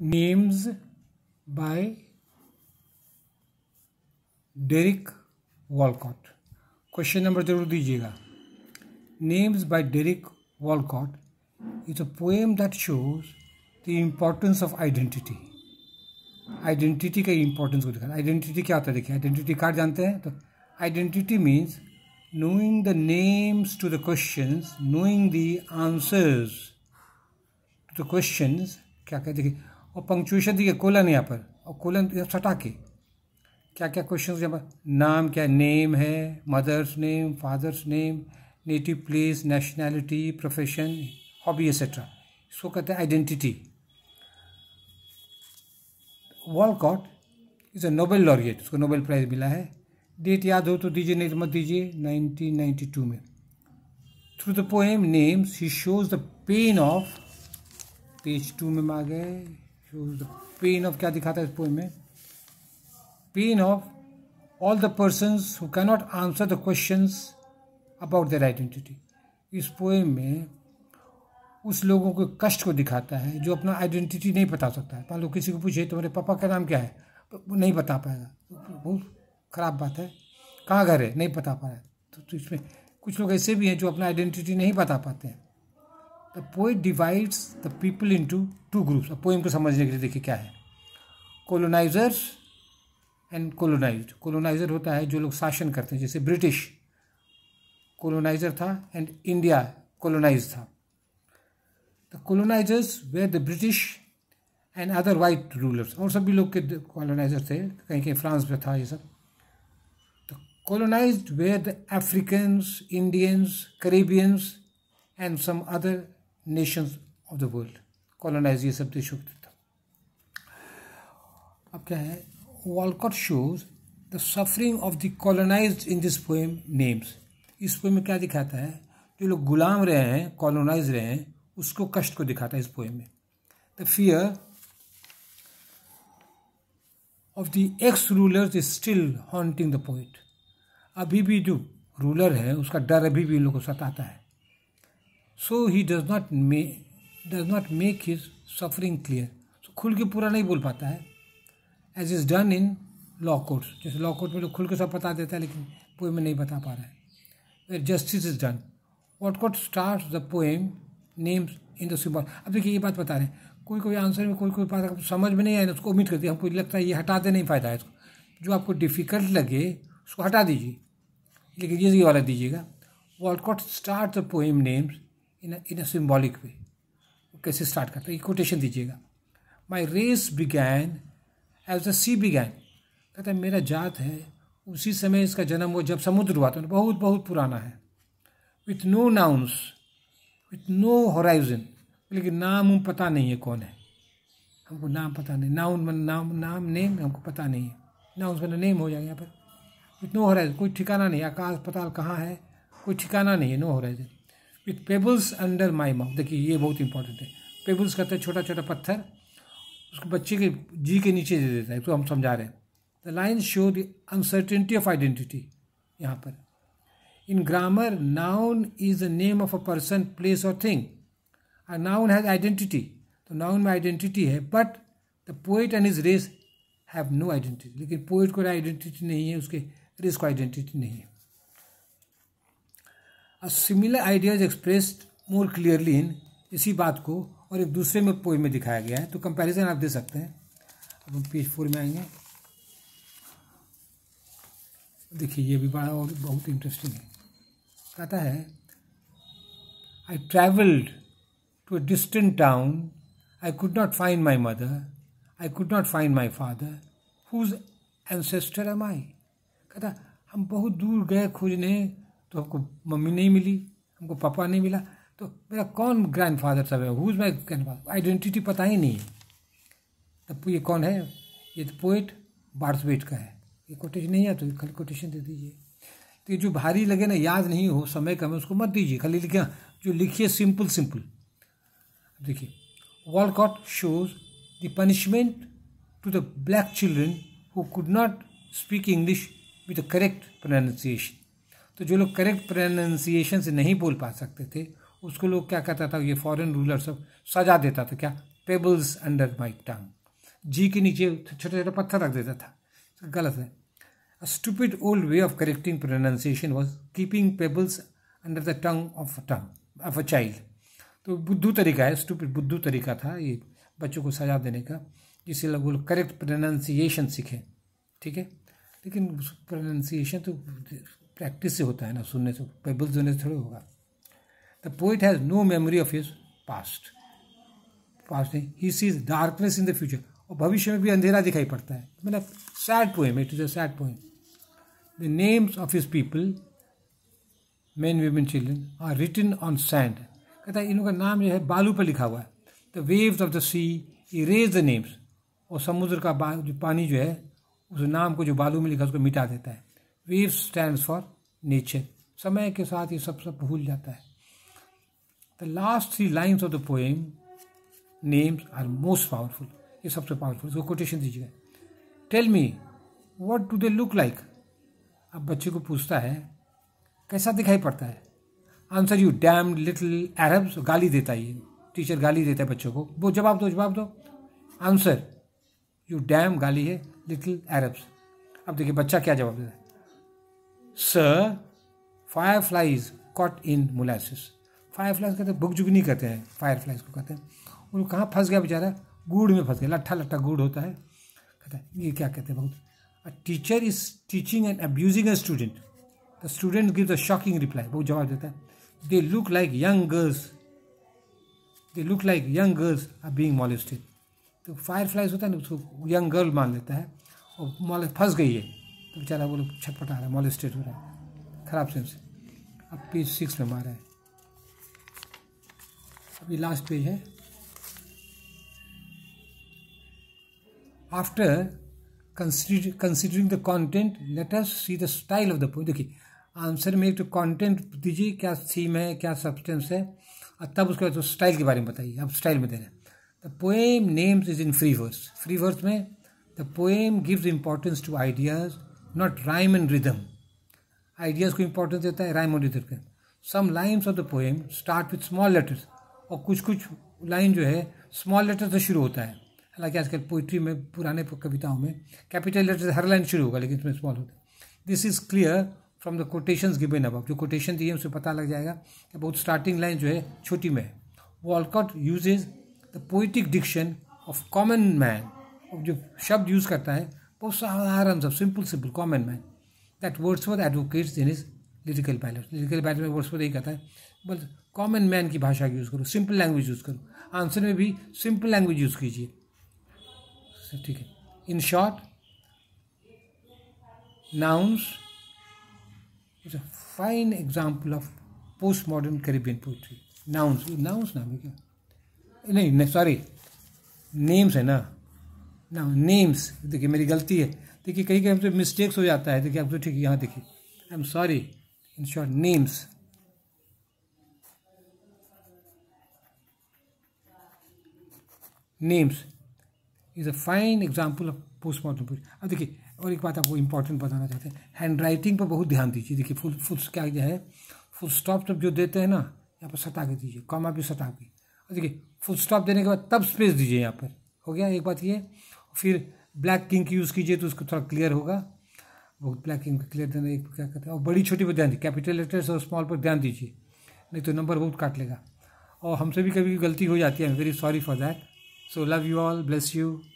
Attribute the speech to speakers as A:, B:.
A: names by Derek Walcott question number जरूर दीजिएगा names by Derek Walcott is a poem that shows the importance of identity identity का importance को दिखाना identity क्या होता है देखिए आइडेंटिटी कार्ड जानते हैं तो identity means knowing the names to the question knowing the answers to the question क्या कहते हैं और पंक्चुएशन देखिए कोलन यहाँ पर और कोलन तो सटा के क्या क्या क्वेश्चन यहाँ पर नाम क्या नेम है mother's name father's name native place nationality profession hobby etcetera इसको कहते हैं identity Walcott is a Nobel laureate उसको नोबेल प्राइज़ मिला है डेट याद हो तो दीजिए नहीं तो मत दीजिए 1992 में थ्रू द पोएम नेम्स ही shows the pain of page two में आ गए choose the pain क्या दिखाता है इस पोएम में pain of all the persons who cannot answer the question about their identity इस पोएम में उस लोगों के कष्ट को दिखाता है जो अपना आइडेंटिटी नहीं बता सकता है मान लो किसी को पूछे तुम्हारे पापा का नाम क्या है तो वो नहीं बता पाएगा बहुत ख़राब बात है कहाँ घर है नहीं बता पा रहा है तो, तो इसमें कुछ लोग ऐसे भी हैं जो अपना आइडेंटिटी नहीं बता पाते हैं the poet divides the people in two groups अब पोइम को समझने के लिए देखिए क्या है कोलोनाइजर्स एंड कोलोनाइज कोलोनाइजर होता है जो लोग शासन करते हैं जैसे ब्रिटिश कोलोनाइजर था एंड इंडिया कोलोनाइज था the colonisers were the British and other white rulers और सभी लोग के कॉलोनाइजर थे कहीं कहीं फ्रांस में था ये सब the colonise were the Africans Indians Caribbeans and some other nations of the world colonise ये सब देशों के था अब क्या है Walcott shows the suffering of the colonise in this poem Names इस पोएम में क्या दिखाता है जो लोग गुलाम रहे हैं कॉलोनाइज रहे हैं उसको कष्ट को दिखाता है इस पोएम में the fear of the ex rulers is still haunting the poet अभी भी जो रूलर है उसका डर अभी भी इन लोगों को सताता है so he does not may does not make his suffering clear so खुल के पूरा नहीं बोल पाता है as is done in law courts जैसे लॉ कोर्ट में लोग तो खुल के सब बता देता है लेकिन पोएम में नहीं बता पा रहा है where justice is done Walcott start the poem Names in the symbol अब देखिए ये बात बता रहे हैं कोई कोई आंसर में कोई कोई बात समझ में नहीं आए ना उसको उम्मीद करती है हमको लगता है ये हटाते नहीं फ़ायदा है इसको जो आपको डिफ़िकल्ट लगे उसको हटा दीजिए लेकिन ये वाला दीजिएगा Walcott start the poem Names in in symbolic way कैसे स्टार्ट करते हैं कोटेशन दीजिएगा my race began as a sea began कहते हैं मेरा जात है उसी समय इसका जन्म हुआ जब समुद्र हुआ तो बहुत बहुत पुराना है with no nouns with no horizon लेकिन नाम पता नहीं है कौन है हमको नाम पता नहीं नाउन मन नाम नाम नेम हमको पता नहीं है नाउंस मैंने नेम हो जाएगा यहाँ पर विथ नो होराइजन कोई ठिकाना नहीं आकाश पताल कहाँ है कोई ठिकाना नहीं है no horizon with pebbles under my mouth देखिए ये बहुत इंपॉर्टेंट है पेबल्स कहते हैं छोटा छोटा पत्थर उसको बच्चे के जी के नीचे दे देता है तो हम समझा रहे हैं the line show the uncertainty of identity यहाँ पर in grammar noun is the name of a person place और थिंग और नाउन हैज आइडेंटिटी तो नाउन में आइडेंटिटी है but the poet and his race have no identity लेकिन poet को identity नहीं है उसके रेस को आइडेंटिटी नहीं है similar ideas idea more clearly in इसी बात को और एक दूसरे में पोई में दिखाया गया है तो कंपैरिजन आप दे सकते हैं अब हम पेज फोर में आएंगे देखिए ये भी बड़ा और बहुत इंटरेस्टिंग है कहता है I travelled to a distant town I could not find my mother I could not find my father whose ancestor am I कहता हम बहुत दूर गए खोजने तो हमको मम्मी नहीं मिली हमको पापा नहीं मिला तो मेरा कौन ग्रैंड फादर सब है who is my grandfather identity पता ही नहीं है तब ये कौन है ये तो पोइट बार्सवेट का है ये कोटेशन नहीं है तो खाली कोटेशन दे दीजिए तो ये जो भारी लगे ना याद नहीं हो समय कम है उसको मत दीजिए खाली लिखे जो लिखिए सिंपल सिंपल देखिए Walcott shows the punishment to the black children who could not speak English with the correct pronunciation तो जो लोग करेक्ट प्रोनाउंसिएशन से नहीं बोल पा सकते थे उसको लोग क्या कहता था ये फॉरेन रूलर सब सजा देता था क्या पेबल्स अंडर माई टंग जी के नीचे छोटा छोटा पत्थर रख देता था गलत है stupid old way of correcting pronunciation was keeping pebbles under the tongue of tongue of a child तो बुद्धू तरीका है स्टूपिड बुद्धू तरीका था ये बच्चों को सजा देने का जिससे लोग करेक्ट प्रोनाउंसिएशन सीखें ठीक है लेकिन प्रोनाउंसिएशन तो प्रैक्टिस से होता है ना सुनने से पेबल सुनने से थोड़ा होगा the poet has no memory of his past past नहीं he sees darkness in the future और भविष्य में भी अंधेरा दिखाई पड़ता है मतलब sad poem it is a sad poem the names of his people man women children are written on sand कहता है इनका नाम जो है बालू पर लिखा हुआ है the waves of the sea erase the names और समुद्र का जो पानी जो है उस नाम को जो बालू में लिखा उसको मिटा देता है वेव स्टैंड फॉर नेचर समय के साथ ये सब सब भूल जाता है the last three lines of the poem Names are most powerful ये सबसे पावरफुल इसको कोटेशन दीजिएगा tell me what do they look like अब बच्चे को पूछता है कैसा दिखाई पड़ता है answer you damn little Arabs गाली देता है ये टीचर गाली देता है बच्चों को वो जवाब दो जवाब दो आंसर यू डैम गाली है लिटिल अरब्स अब देखिए बच्चा क्या जवाब देता है sir fireflies caught in molasses fireflies कहते हैं भुगजुगनी कहते हैं फायर फ्लाईज को कहते हैं और कहाँ फंस गया बेचारा गुड़ में फंस गया लट्ठा लट्ठा गुड़ होता है कहता है ये क्या कहते हैं बहुत teacher is teaching and abusing a student the student give the shocking reply बहुत जवाब देता है they look like young girls they look like young girls are being molested तो फायर फ्लाइज होता है ना उसको यंग गर्ल मान लेता है और मॉल फंस गई है बेचारा वो लोग छटपटा रहा है मॉल स्टेट हो रहा है खराब सेंस अब पेज सिक्स में मारा है अभी लास्ट पेज है after considering the content let us see the style of the poem देखिए आंसर में एक तो कॉन्टेंट दीजिए क्या थीम है क्या सब्सटेंस है और तब उसके बाद स्टाइल तो के बारे में बताइए अब स्टाइल में दे रहे the poem Names is in free verse free verse में the poem gives importance to ideas not rhyme and rhythm ideas को इंपॉर्टेंस देता है राइम और रिदम के some lines of the poem start with small letters और कुछ कुछ line जो है स्मॉल लेटर से शुरू होता है हालांकि आजकल पोइट्री में पुराने कविताओं में कैपिटल लेटर से हर लाइन शुरू होगा लेकिन इसमें स्मॉल होता है this is clear from the quotation given अब जो कोटेशन दिए उससे पता लग जाएगा कि बहुत स्टार्टिंग लाइन जो है छोटी में है Walcott uses the poetic diction of common man जो शब्द यूज़ करता है बहुत साधारण सब simple simple common man that Wordsworth advocates in his Lyrical Ballads Lyrical Ballads में वर्ड्सवर्थ यही कहता है बस कॉमन मैन की भाषा यूज़ करो सिंपल लैंग्वेज यूज़ करो आंसर में भी सिंपल लैंग्वेज यूज़ कीजिए ठीक है in short is a fine example of post modern Caribbean poetry nouns nouns नाम है क्या नहीं सॉरी नेम्स है ना ना नेम्स देखिए मेरी गलती है देखिए कहीं कहीं हमसे मिस्टेक्स हो जाता है देखिए आप तो ठीक है यहाँ देखिए I am sorry in short Names Names is a fine example of postmortem post अब देखिए और एक बात आपको इंपॉर्टेंट बताना चाहते हैं हैंड राइटिंग पर बहुत ध्यान दीजिए देखिए फुल फुल क्या क्या है फुल स्टॉप जब जो देते हैं ना यहाँ पर सटा के दीजिए कॉमा भी सटा के और देखिए फुल स्टॉप देने के बाद तब स्पेस दीजिए यहाँ पर हो गया एक बात ये फिर ब्लैक किंग की यूज़ कीजिए तो उसको थोड़ा क्लियर होगा वो ब्लैक किंग क्लियर देना एक क्या कहते हैं और बड़ी छोटी पर ध्यान दीजिए कैपिटल लेटर्स और स्मॉल पर ध्यान दीजिए नहीं तो नंबर बहुत काट लेगा और हमसे भी कभी गलती हो जाती है very sorry for that so love you all bless you